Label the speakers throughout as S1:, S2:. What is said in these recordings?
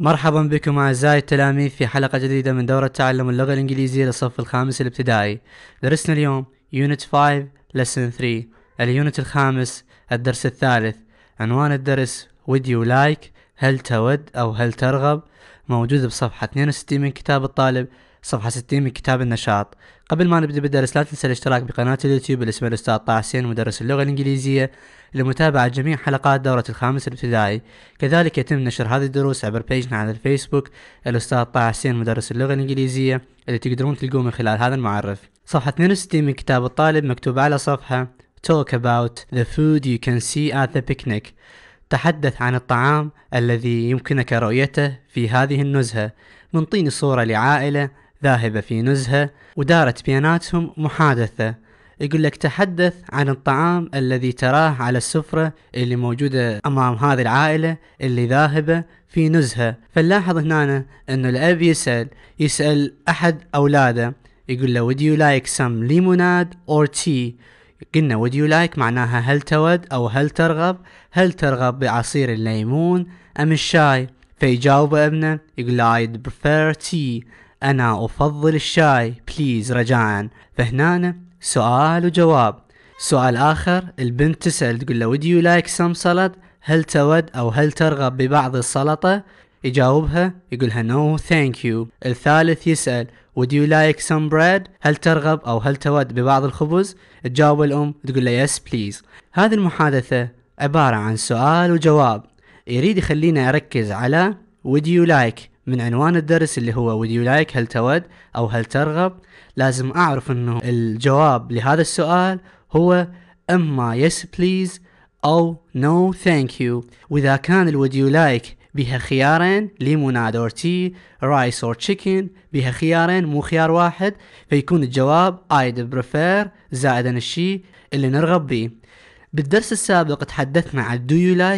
S1: مرحبا بكم أعزائي التلاميذ في حلقة جديدة من دورة تعلم اللغة الإنجليزية للصف الخامس الابتدائي درسنا اليوم Unit 5 Lesson 3 اليونت الخامس الدرس الثالث عنوان الدرس Would you like هل تود أو هل ترغب موجود بصفحة 62 من كتاب الطالب صفحة 60 من كتاب النشاط قبل ما نبدأ بالدرس لا تنسى الاشتراك بقناة اليوتيوب اللي اسمها الأستاذ طه حسين مدرس اللغة الإنجليزية لمتابعة جميع حلقات دورة الخامس الابتدائي كذلك يتم نشر هذه الدروس عبر بيجنا على الفيسبوك الأستاذ طه حسين مدرس اللغة الإنجليزية اللي تقدرون تلقوه من خلال هذا المعرف صفحة 62 من كتاب الطالب مكتوب على صفحة Talk about the food you can see at the picnic تحدث عن الطعام الذي يمكنك رؤيته في هذه النزهة منطيني صورة لعائلة ذاهبة في نزهة ودارت بيناتهم محادثة يقول لك تحدث عن الطعام الذي تراه على السفرة اللي موجودة أمام هذه العائلة اللي ذاهبة في نزهة فنلاحظ هنا أن الأب يسأل يسأل أحد أولاده يقول له would you like some lemonade or tea قلنا would you like معناها هل تود أو هل ترغب هل ترغب بعصير الليمون أم الشاي فيجاوب ابنه يقول له I'd prefer tea أنا أفضل الشاي بليز رجاء فهنا سؤال وجواب سؤال آخر البنت تسأل تقول له would you like some salad هل تود أو هل ترغب ببعض السلطة يجاوبها يقولها no thank you الثالث يسأل would you like some bread هل ترغب أو هل تود ببعض الخبز تجاوب الأم تقول له yes please هذه المحادثة عبارة عن سؤال وجواب يريد يخلينا أركز على would you like من عنوان الدرس اللي هو would you like هل تود أو هل ترغب لازم أعرف أنه الجواب لهذا السؤال هو إما yes please أو no thank you وإذا كان ال would you like بها خيارين ليموناد اور تي رايس اور تشيكن بها خيارين مو خيار واحد فيكون الجواب I'd prefer زائدا الشيء اللي نرغب به بالدرس السابق تحدثنا عن do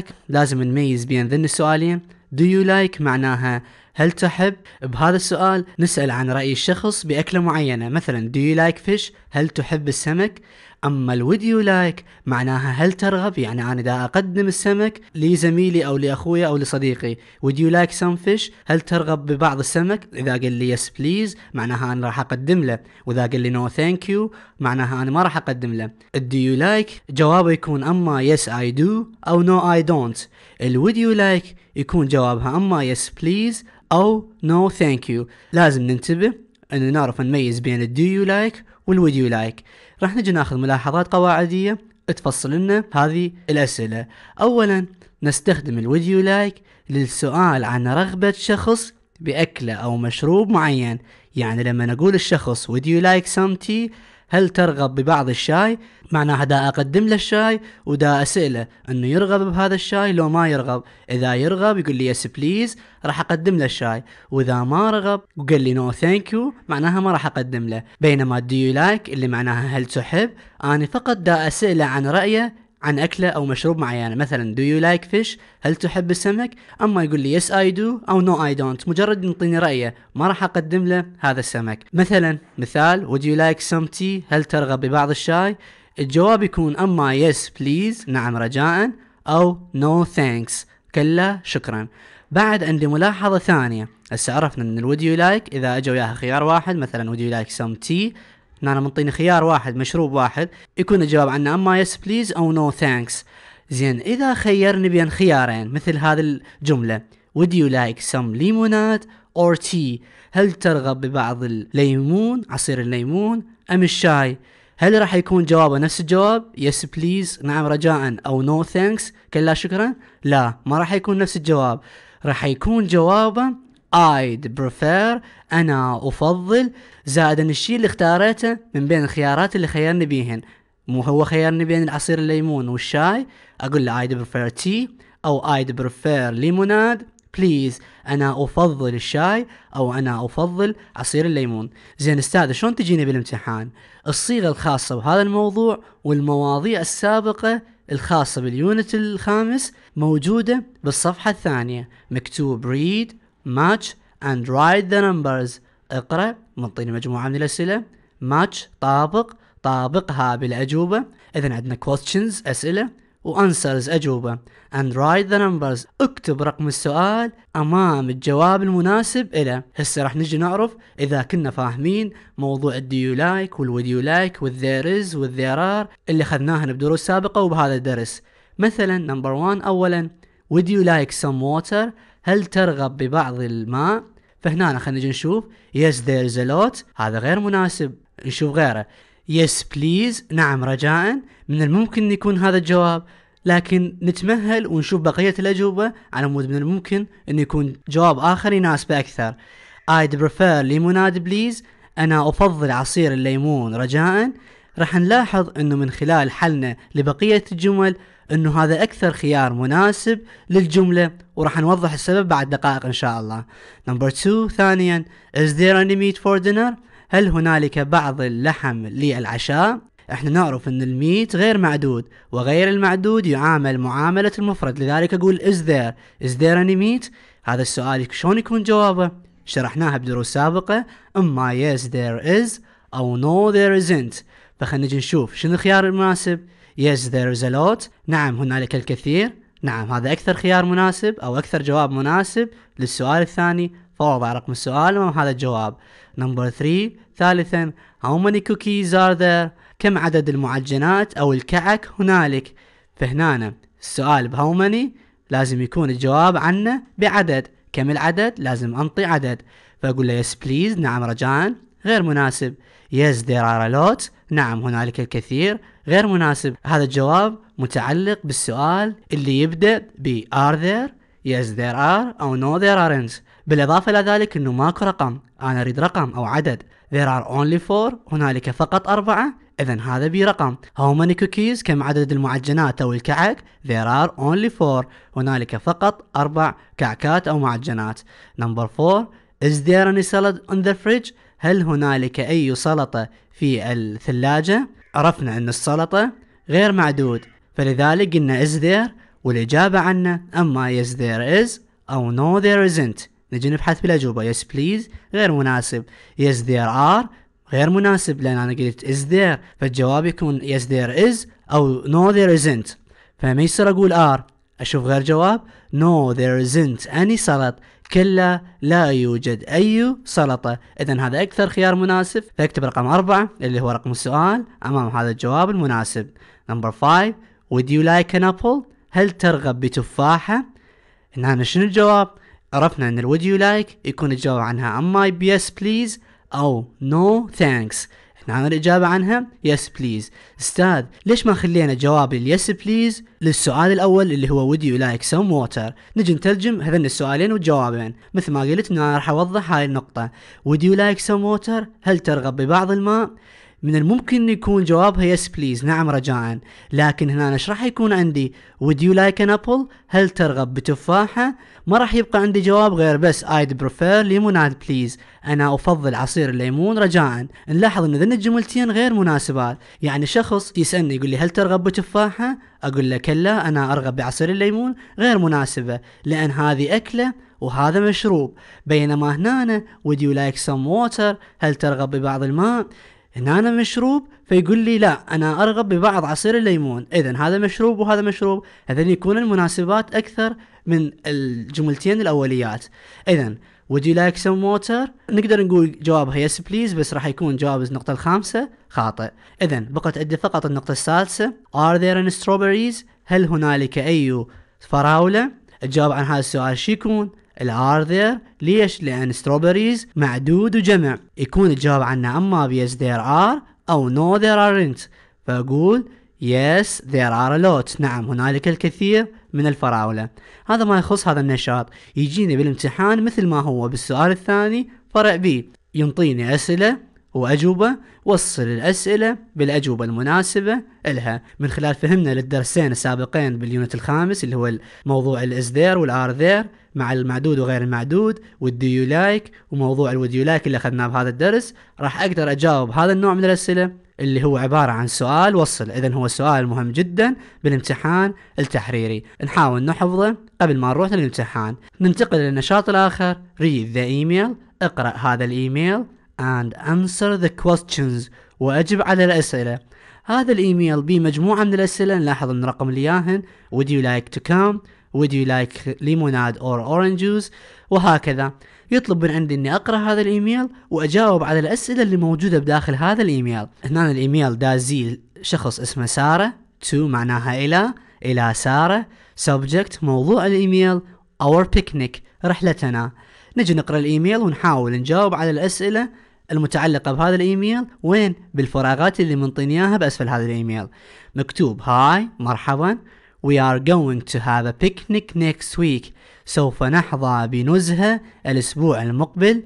S1: you like لازم نميز بين ذن السؤالين do you like معناها هل تحب؟ بهذا السؤال نسأل عن رأي الشخص بأكلة معينة مثلا do you like fish؟ هل تحب السمك؟ اما الوديو لايك معناها هل ترغب يعني انا دا اقدم السمك لزميلي او لاخوي او لصديقي وديو لايك سم فيش هل ترغب ببعض السمك اذا قال لي يس بليز معناها انا راح اقدم له واذا قال لي نو ثانك يو معناها انا ما راح اقدم له يو لايك جوابه يكون اما يس اي دو او نو اي دونت يو لايك يكون جوابها اما يس بليز او نو ثانك يو لازم ننتبه انه نعرف نميز بين الدو يو لايك والود يو لايك راح نجي ناخذ ملاحظات قواعدية تفصل لنا هذه الأسئلة أولا نستخدم الفيديو لايك للسؤال عن رغبة شخص بأكلة أو مشروب معين يعني لما نقول الشخص would you like some tea هل ترغب ببعض الشاي؟ معناها دا أقدم له الشاي ودا أسأله أنه يرغب بهذا الشاي لو ما يرغب إذا يرغب يقول لي يس بليز راح أقدم له الشاي وإذا ما رغب وقال لي نو ثانك يو معناها ما راح أقدم له بينما دو يو لايك اللي معناها هل تحب اني فقط دا أسأله عن رأيه عن أكلة أو مشروب معينة مثلا do you like fish هل تحب السمك أما يقول لي yes I do أو no I don't مجرد يعطيني رأيه ما راح أقدم له هذا السمك مثلا مثال would you like some tea هل ترغب ببعض الشاي الجواب يكون أما yes please نعم رجاء أو no thanks كلا شكرا بعد عندي ملاحظة ثانية هسه عرفنا ان الوديو لايك اذا اجوا وياها خيار واحد مثلا وديو لايك سم تي ان انا منطيني خيار واحد مشروب واحد يكون الجواب عنه اما يس بليز او نو ثانكس زين اذا خيرني بين خيارين مثل هذه الجمله would you like some lemonade or tea هل ترغب ببعض الليمون عصير الليمون ام الشاي هل راح يكون جوابه نفس الجواب يس بليز نعم رجاء او نو ثانكس كلا شكرا لا ما راح يكون نفس الجواب راح يكون جوابه I'd prefer أنا أفضل زائد أن الشيء اللي اختاريته من بين الخيارات اللي خيرني بيهن مو هو خيرني بين العصير الليمون والشاي أقول له I'd prefer tea أو I'd prefer lemonade بليز أنا أفضل الشاي أو أنا أفضل عصير الليمون زين أستاذ شلون تجيني بالامتحان الصيغة الخاصة بهذا الموضوع والمواضيع السابقة الخاصة باليونت الخامس موجودة بالصفحة الثانية مكتوب read match and write the numbers اقرأ منطيني مجموعة من الأسئلة match طابق طابقها بالأجوبة إذا عندنا questions أسئلة وانسرز اجوبه and write the numbers اكتب رقم السؤال امام الجواب المناسب له هسه راح نجي نعرف اذا كنا فاهمين موضوع الديو لايك والوديو لايك والذير از والذير ار اللي اخذناها بدروس سابقه وبهذا الدرس مثلا نمبر 1 اولا would you like some water هل ترغب ببعض الماء فهنا خلينا نجي نشوف yes there is a lot هذا غير مناسب نشوف غيره yes please نعم رجاء من الممكن أن يكون هذا الجواب لكن نتمهل ونشوف بقية الأجوبة على مود من الممكن أن يكون جواب آخر يناسبه أكثر I'd prefer lemonade please أنا أفضل عصير الليمون رجاء راح نلاحظ أنه من خلال حلنا لبقية الجمل انه هذا اكثر خيار مناسب للجمله وراح نوضح السبب بعد دقائق ان شاء الله. نمبر 2 ثانيا is there any meat for dinner؟ هل هنالك بعض اللحم للعشاء؟ احنا نعرف ان الميت غير معدود وغير المعدود يعامل معاملة المفرد لذلك اقول is there is there any meat هذا السؤال شلون يكون جوابه شرحناها بدروس سابقة اما yes there is او no there isn't فخلنا نجي نشوف شنو الخيار المناسب Yes there is a lot نعم هنالك الكثير نعم هذا أكثر خيار مناسب أو أكثر جواب مناسب للسؤال الثاني فوضع رقم السؤال أمام هذا الجواب number three ثالثا How many cookies are there كم عدد المعجنات أو الكعك هنالك فهنا السؤال بهاو ماني لازم يكون الجواب عنه بعدد كم العدد لازم أنطي عدد فأقول له yes please نعم رجاء غير مناسب yes there are a lot نعم هنالك الكثير غير مناسب هذا الجواب متعلق بالسؤال اللي يبدأ ب are there yes there are أو no there aren't بالإضافة إلى ذلك أنه ماكو رقم أنا أريد رقم أو عدد there are only four هنالك فقط أربعة إذا هذا بي رقم how many cookies كم عدد المعجنات أو الكعك there are only four هنالك فقط أربع كعكات أو معجنات number four is there any salad on the fridge هل هنالك أي سلطة في الثلاجة عرفنا أن السلطة غير معدود فلذلك قلنا is there والإجابة عنه أما yes there is أو no there isn't نجي نبحث بالأجوبة yes please غير مناسب yes there are غير مناسب لأن أنا قلت is there فالجواب يكون yes there is أو no there isn't فما يصير أقول are أشوف غير جواب no there isn't any سلط كلا لا يوجد أي سلطة إذا هذا أكثر خيار مناسب فاكتب رقم أربعة اللي هو رقم السؤال أمام هذا الجواب المناسب نمبر 5 would you like an apple هل ترغب بتفاحة هنا شنو الجواب عرفنا أن الود يو لايك يكون الجواب عنها أما yes please أو no thanks نعم الإجابة عنها يس بليز استاذ ليش ما خلينا جواب اليس بليز للسؤال الأول اللي هو would you like some water نجي نترجم هذين السؤالين والجوابين مثل ما قلت أنا راح أوضح هاي النقطة would you like some water هل ترغب ببعض الماء من الممكن يكون جوابها يس بليز نعم رجاء لكن هنا ايش راح يكون عندي would you like an apple هل ترغب بتفاحة ما راح يبقى عندي جواب غير بس I'd prefer lemonade please انا افضل عصير الليمون رجاء نلاحظ ان ذن الجملتين غير مناسبات يعني شخص يسألني يقول لي هل ترغب بتفاحة اقول له كلا انا ارغب بعصير الليمون غير مناسبة لان هذه اكله وهذا مشروب بينما هنا would you like some water هل ترغب ببعض الماء ان انا مشروب فيقول لي لا انا ارغب ببعض عصير الليمون اذا هذا مشروب وهذا مشروب اذا يكون المناسبات اكثر من الجملتين الاوليات اذا would you like some water نقدر نقول جوابها yes please بس راح يكون جواب النقطة الخامسة خاطئ اذا بقت عندي فقط النقطة السادسة are there any strawberries هل هنالك اي فراولة الجواب عن هذا السؤال شو يكون الار ذير ليش؟ لأن ستروبريز معدود وجمع يكون الجواب عنا أما yes there are أو no there aren't فأقول yes there are a lot نعم هنالك الكثير من الفراولة هذا ما يخص هذا النشاط يجيني بالامتحان مثل ما هو بالسؤال الثاني فرع بي ينطيني أسئلة وأجوبة وصل الأسئلة بالأجوبة المناسبة لها من خلال فهمنا للدرسين السابقين باليونت الخامس اللي هو الموضوع الإزدير والآر ذير مع المعدود وغير المعدود والدو يو لايك وموضوع الود يو لايك اللي اخذناه بهذا الدرس راح اقدر اجاوب هذا النوع من الاسئله اللي هو عباره عن سؤال وصل اذا هو سؤال مهم جدا بالامتحان التحريري نحاول نحفظه قبل ما نروح للامتحان ننتقل للنشاط الاخر read the email اقرا هذا الايميل and answer the questions واجب على الاسئله هذا الايميل بمجموعه من الاسئله نلاحظ ان رقم اللي ياهن would you like to come would you like lemonade or orange juice وهكذا يطلب من عندي اني اقرا هذا الايميل واجاوب على الاسئله اللي موجوده بداخل هذا الايميل هنا الايميل دازي شخص اسمه ساره تو معناها الى الى ساره سبجكت موضوع الايميل اور بيكنيك رحلتنا نجي نقرا الايميل ونحاول نجاوب على الاسئله المتعلقة بهذا الايميل وين بالفراغات اللي منطيني اياها باسفل هذا الايميل مكتوب هاي مرحبا We are going to have a picnic next week. سوف نحظى بنزهة الأسبوع المقبل.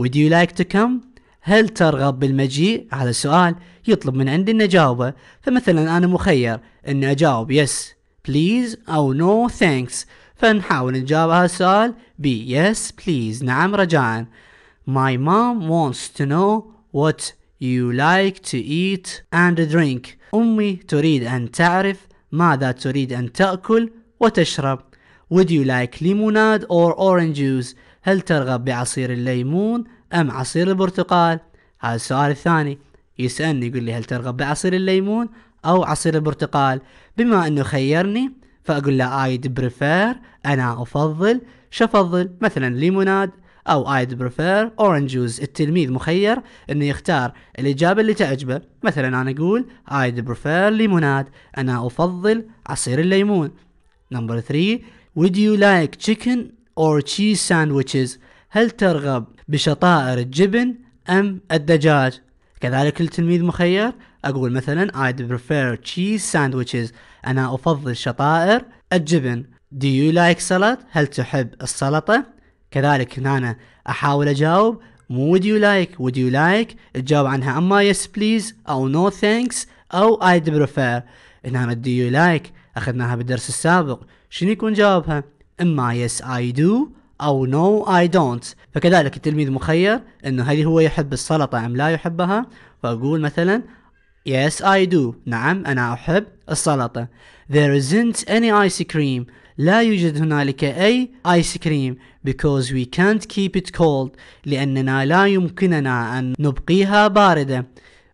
S1: Would you like to come? هل ترغب بالمجيء؟ هذا سؤال يطلب من عندي أن أجاوبه، فمثلا أنا مخير أن أجاوب yes please أو no thanks، فنحاول نجاوب هذا السؤال ب yes please نعم رجاء. My mom wants to know what you like to eat and drink. أمي تريد أن تعرف ماذا تريد أن تأكل وتشرب Would you like lemonade or orange juice هل ترغب بعصير الليمون أم عصير البرتقال هذا السؤال الثاني يسألني يقول لي هل ترغب بعصير الليمون أو عصير البرتقال بما أنه خيرني فأقول له I'd prefer أنا أفضل شفضل مثلا ليموناد أو ايد prefer orange juice التلميذ مخير أنه يختار الإجابة اللي تعجبه مثلا أنا أقول ايد prefer ليموناد أنا أفضل عصير الليمون نمبر 3 Would you like chicken or cheese sandwiches هل ترغب بشطائر الجبن أم الدجاج كذلك التلميذ مخير أقول مثلا I'd prefer cheese sandwiches أنا أفضل شطائر الجبن Do you like salad؟ هل تحب السلطة؟ كذلك هنا أنا احاول اجاوب مو would you like would you like تجاوب عنها اما yes please او no thanks او I'd prefer أنا do you like اخذناها بالدرس السابق شنو يكون جوابها اما yes I do او no I don't فكذلك التلميذ مخير انه هل هو يحب السلطة ام لا يحبها فاقول مثلا yes I do نعم انا احب السلطة there isn't any ice cream لا يوجد هنالك أي آيس كريم because we can't keep it cold لأننا لا يمكننا أن نبقيها باردة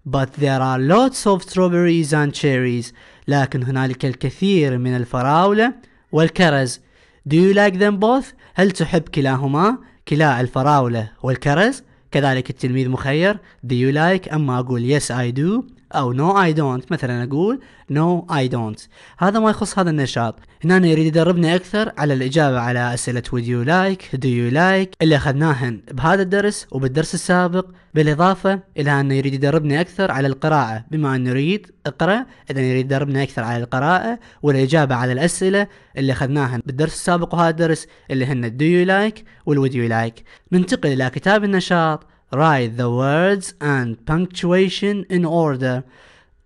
S1: but there are lots of strawberries and cherries لكن هنالك الكثير من الفراولة والكرز Do you like them both؟ هل تحب كلاهما؟ كلا الفراولة والكرز؟ كذلك التلميذ مخير Do you like؟ أما أقول yes I do او نو اي دونت مثلا اقول نو اي دونت هذا ما يخص هذا النشاط هنا يريد يدربنا اكثر على الاجابه على اسئله would you like do you like اللي اخذناهن بهذا الدرس وبالدرس السابق بالاضافه الى انه يريد يدربنا اكثر على القراءه بما انه يريد اقرا اذا يريد يدربنا اكثر على القراءه والاجابه على الاسئله اللي اخذناهن بالدرس السابق وهذا الدرس اللي هن do you like والود يو لايك ننتقل الى كتاب النشاط Write the words and punctuation in order.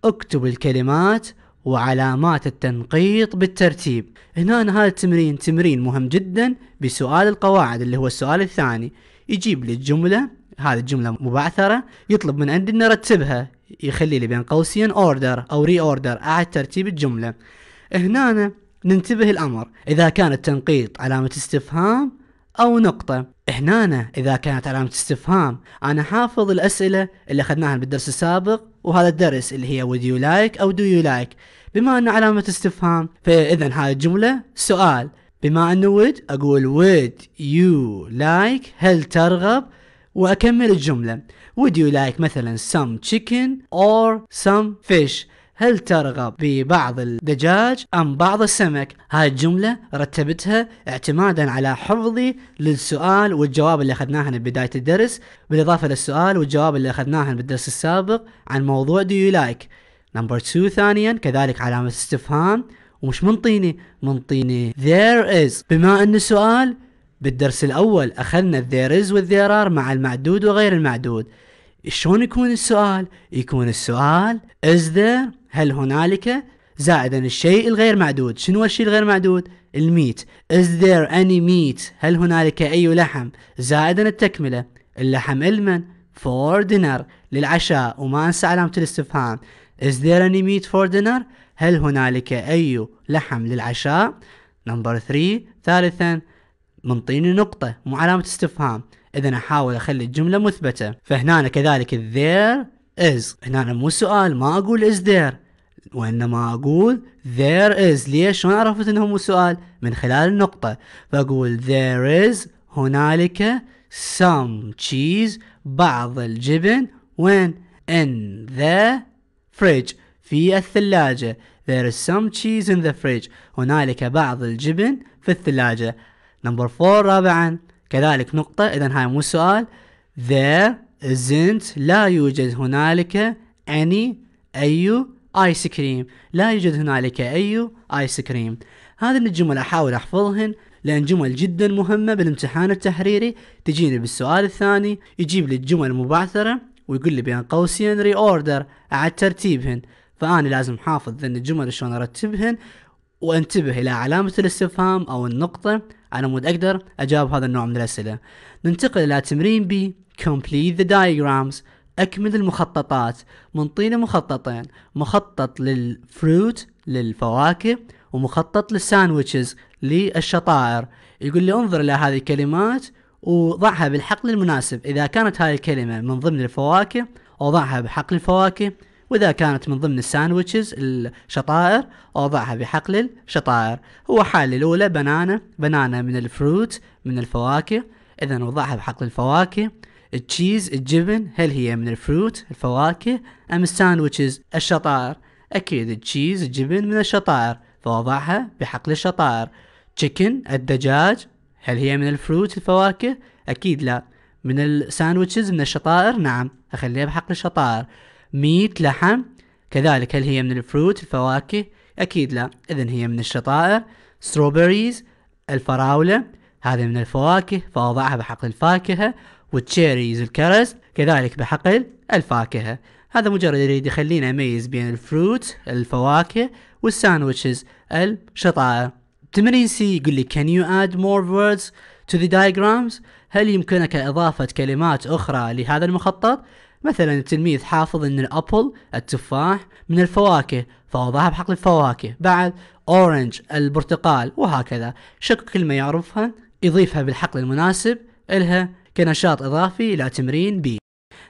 S1: اكتب الكلمات وعلامات التنقيط بالترتيب هنا هذا التمرين تمرين مهم جدا بسؤال القواعد اللي هو السؤال الثاني يجيب لي الجملة هذه الجملة مبعثرة يطلب من عندي ارتبها يخلي لي بين قوسين اوردر او ري اوردر اعد ترتيب الجملة هنا ننتبه الامر اذا كان التنقيط علامة استفهام أو نقطة هنا إذا كانت علامة استفهام أنا حافظ الأسئلة اللي أخذناها بالدرس السابق وهذا الدرس اللي هي would you like أو do you like بما أنه علامة استفهام فإذا هاي الجملة سؤال بما أنه would أقول would you like هل ترغب وأكمل الجملة would you like مثلا some chicken or some fish هل ترغب ببعض الدجاج أم بعض السمك؟ هاي الجملة رتبتها اعتمادا على حفظي للسؤال والجواب اللي أخذناهن بداية الدرس بالإضافة للسؤال والجواب اللي أخذناهن بالدرس السابق عن موضوع do you like نمبر 2 ثانيا كذلك علامة استفهام ومش منطيني منطيني there is بما أن السؤال بالدرس الأول أخذنا there is والذير are مع المعدود وغير المعدود شلون يكون السؤال؟ يكون السؤال is there هل هنالك زائدا الشيء الغير معدود شنو الشيء الغير معدود الميت is there any meat هل هنالك أي لحم زائدا التكملة اللحم المن for dinner للعشاء وما أنسى علامة الاستفهام is there any meat for dinner هل هنالك أي لحم للعشاء نمبر 3 ثالثا منطيني نقطة مو علامة استفهام إذا أحاول أخلي الجملة مثبتة فهنا كذلك there is هنا أنا مو سؤال ما أقول is there وإنما أقول there is ليش شلون عرفت أنه مو سؤال من خلال النقطة فأقول there is هنالك some cheese بعض الجبن وين in the fridge في الثلاجة there is some cheese in the fridge هنالك بعض الجبن في الثلاجة نمبر 4 رابعا كذلك نقطة إذا هاي مو سؤال there زنت لا يوجد هنالك any أي آيس كريم لا يوجد هنالك أي آيس كريم هذه الجمل أحاول أحفظهن لأن جمل جدا مهمة بالامتحان التحريري تجيني بالسؤال الثاني يجيب لي الجمل المبعثرة ويقول لي بين قوسين ري اوردر أعد ترتيبهن فأنا لازم حافظ ذن الجمل شلون أرتبهن وانتبه إلى علامة الاستفهام أو النقطة على مود اقدر اجاوب هذا النوع من الاسئله ننتقل الى تمرين بي complete the diagrams اكمل المخططات منطينا مخططين مخطط للفروت للفواكه ومخطط للساندويتشز للشطائر يقول لي انظر الى هذه الكلمات وضعها بالحقل المناسب اذا كانت هذه الكلمه من ضمن الفواكه وضعها بحقل الفواكه واذا كانت من ضمن الساندويتشز الشطائر اوضعها بحقل الشطائر هو حال الاولى بنانا بنانا من الفروت من الفواكه اذا وضعها بحقل الفواكه التشيز الجبن هل هي من الفروت الفواكه ام الساندويتشز الشطائر اكيد التشيز الجبن من الشطائر فوضعها بحقل الشطائر تشيكن الدجاج هل هي من الفروت الفواكه اكيد لا من الساندويتشز من الشطائر نعم اخليها بحقل الشطائر ميت لحم كذلك هل هي من الفروت الفواكه أكيد لا إذا هي من الشطائر ستروبريز الفراولة هذه من الفواكه فأضعها بحقل الفاكهة والتشيريز الكرز كذلك بحقل الفاكهة هذا مجرد يريد يخلينا أميز بين الفروت الفواكه والساندويتشز الشطائر تمرين سي يقول لي can you add more words to the diagrams هل يمكنك إضافة كلمات أخرى لهذا المخطط مثلا التلميذ حافظ ان الابل التفاح من الفواكه فوضعها بحقل الفواكه بعد اورنج البرتقال وهكذا شك كلمة يعرفها يضيفها بالحقل المناسب إلها كنشاط إضافي إلى تمرين بي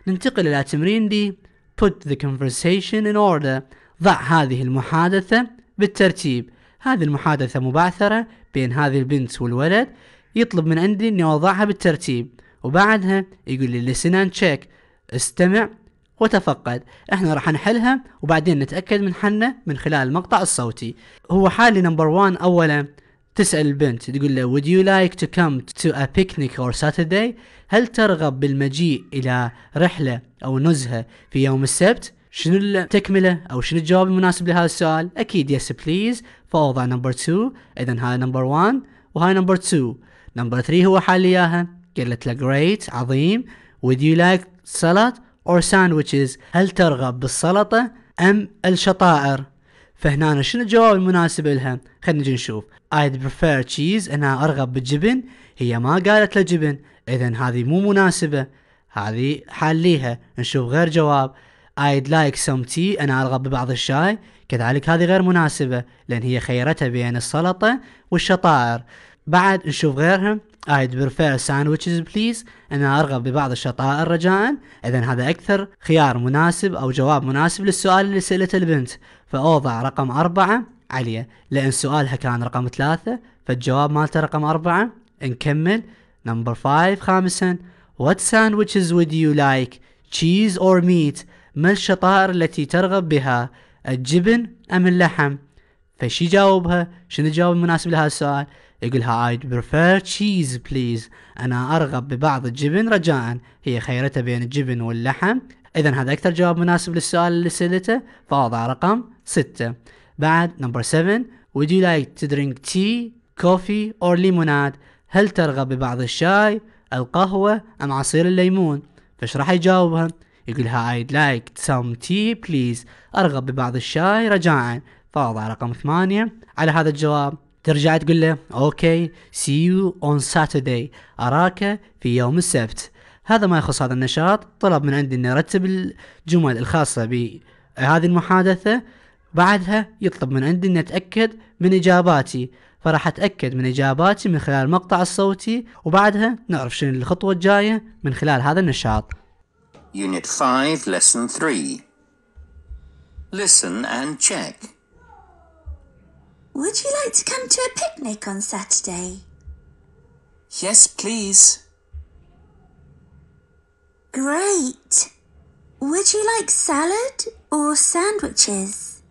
S1: ننتقل إلى تمرين دي put the conversation in order ضع هذه المحادثة بالترتيب هذه المحادثة مبعثرة بين هذه البنت والولد يطلب من عندي اني اوضعها بالترتيب وبعدها يقول لي listen and check استمع وتفقد احنا راح نحلها وبعدين نتأكد من حلنا من خلال المقطع الصوتي هو حالي نمبر وان اولا تسأل البنت تقول له would you like to come to a picnic or Saturday هل ترغب بالمجيء إلى رحلة أو نزهة في يوم السبت شنو التكملة أو شنو الجواب المناسب لهذا السؤال أكيد yes please فوضع نمبر 2 إذا هاي نمبر 1 وهاي نمبر 2 نمبر 3 هو حالي إياها قالت له great عظيم would you like سلط or sandwiches هل ترغب بالسلطة أم الشطائر فهنا شنو الجواب المناسب لها خلينا نجي نشوف I'd prefer cheese أنا أرغب بالجبن هي ما قالت له جبن إذا هذه مو مناسبة هذه حليها نشوف غير جواب I'd like some tea أنا أرغب ببعض الشاي كذلك هذه غير مناسبة لأن هي خيرتها بين السلطة والشطائر بعد نشوف غيرهم I'd prefer sandwiches please أنا أرغب ببعض الشطائر رجاء إذا هذا أكثر خيار مناسب أو جواب مناسب للسؤال اللي سألته البنت فأوضع رقم أربعة عليه لأن سؤالها كان رقم ثلاثة فالجواب مالته رقم أربعة نكمل نمبر فايف خامسا What sandwiches would you like cheese or meat ما الشطائر التي ترغب بها الجبن أم اللحم فشي جاوبها شنو الجواب المناسب لهذا السؤال يقولها I'd I prefer cheese please أنا أرغب ببعض الجبن رجاء هي خيرته بين الجبن واللحم إذا هذا أكثر جواب مناسب للسؤال اللي سألته فأضع رقم ستة بعد نمبر 7 Would you like to drink tea, coffee or lemonade هل ترغب ببعض الشاي القهوة أم عصير الليمون فش راح يجاوبها يقولها I'd like some tea please أرغب ببعض الشاي رجاء فأضع رقم ثمانية على هذا الجواب ترجع تقول له اوكي سي يو اون ساترداي اراك في يوم السبت هذا ما يخص هذا النشاط طلب من عندي اني ارتب الجمل الخاصة بهذه المحادثة بعدها يطلب من عندي اني اتاكد من اجاباتي فراح اتاكد من اجاباتي من خلال المقطع الصوتي وبعدها نعرف شنو الخطوة الجاية من خلال هذا النشاط Unit 5 Lesson 3 Listen and check Would you like to come to a picnic on Saturday? Yes, please. Great. Would you like salad or sandwiches?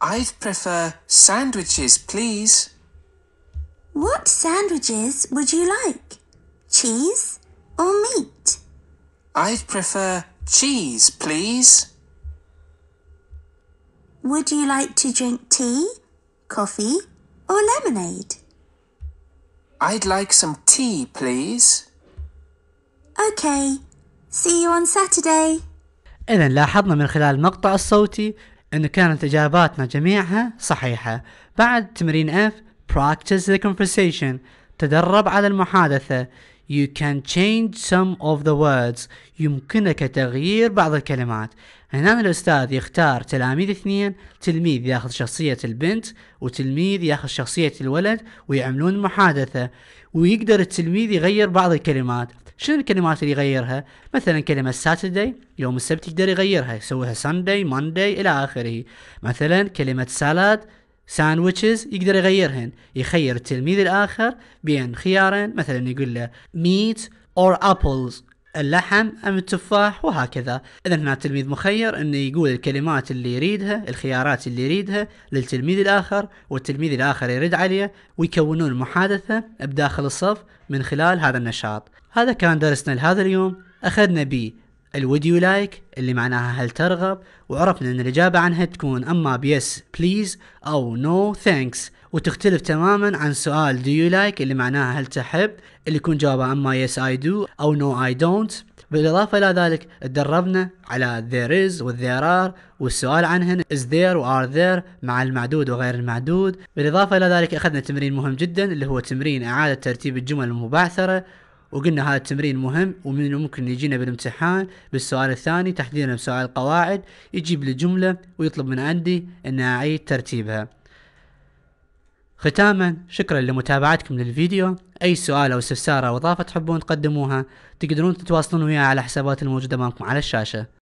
S1: I'd prefer sandwiches, please. What sandwiches would you like? Cheese or meat? I'd prefer cheese, please. Would you like to drink tea coffee or lemonade? I'd like some tea, please. Okay. See you on Saturday. إذا لاحظنا من خلال المقطع الصوتي أن كانت إجاباتنا جميعها صحيحة. بعد تمرين F Practice the conversation تدرب على المحادثة You can change some of the words يمكنك تغيير بعض الكلمات هنا الأستاذ يختار تلاميذ اثنين تلميذ ياخذ شخصية البنت وتلميذ ياخذ شخصية الولد ويعملون محادثة ويقدر التلميذ يغير بعض الكلمات شنو الكلمات اللي يغيرها مثلا كلمة ساتردي يوم السبت يقدر يغيرها يسويها ساندي ماندي إلى آخره مثلا كلمة سالاد ساندويتشز يقدر يغيرهن يخير التلميذ الآخر بين خيارين مثلا يقول له ميت اور ابلز اللحم ام التفاح وهكذا اذا هنا التلميذ مخير انه يقول الكلمات اللي يريدها الخيارات اللي يريدها للتلميذ الاخر والتلميذ الاخر يرد عليه ويكونون محادثه بداخل الصف من خلال هذا النشاط هذا كان درسنا لهذا اليوم اخذنا به الود يو لايك اللي معناها هل ترغب وعرفنا ان الاجابة عنها تكون اما بيس بليز او نو ثانكس وتختلف تماما عن سؤال دو يو لايك اللي معناها هل تحب اللي يكون جوابه اما يس اي دو او نو اي دونت بالإضافة إلى ذلك تدربنا على ذير از وذير ار والسؤال عنهن از ذير وار ذير مع المعدود وغير المعدود بالإضافة إلى ذلك أخذنا تمرين مهم جدا اللي هو تمرين إعادة ترتيب الجمل المبعثرة وقلنا هذا التمرين مهم ومن ممكن يجينا بالامتحان بالسؤال الثاني تحديدا بسؤال القواعد يجيب لي جملة ويطلب من عندي أن أعيد ترتيبها ختاما شكرا لمتابعتكم للفيديو أي سؤال أو استفسار أو إضافة تحبون تقدموها تقدرون تتواصلون وياي على حسابات الموجودة أمامكم على الشاشة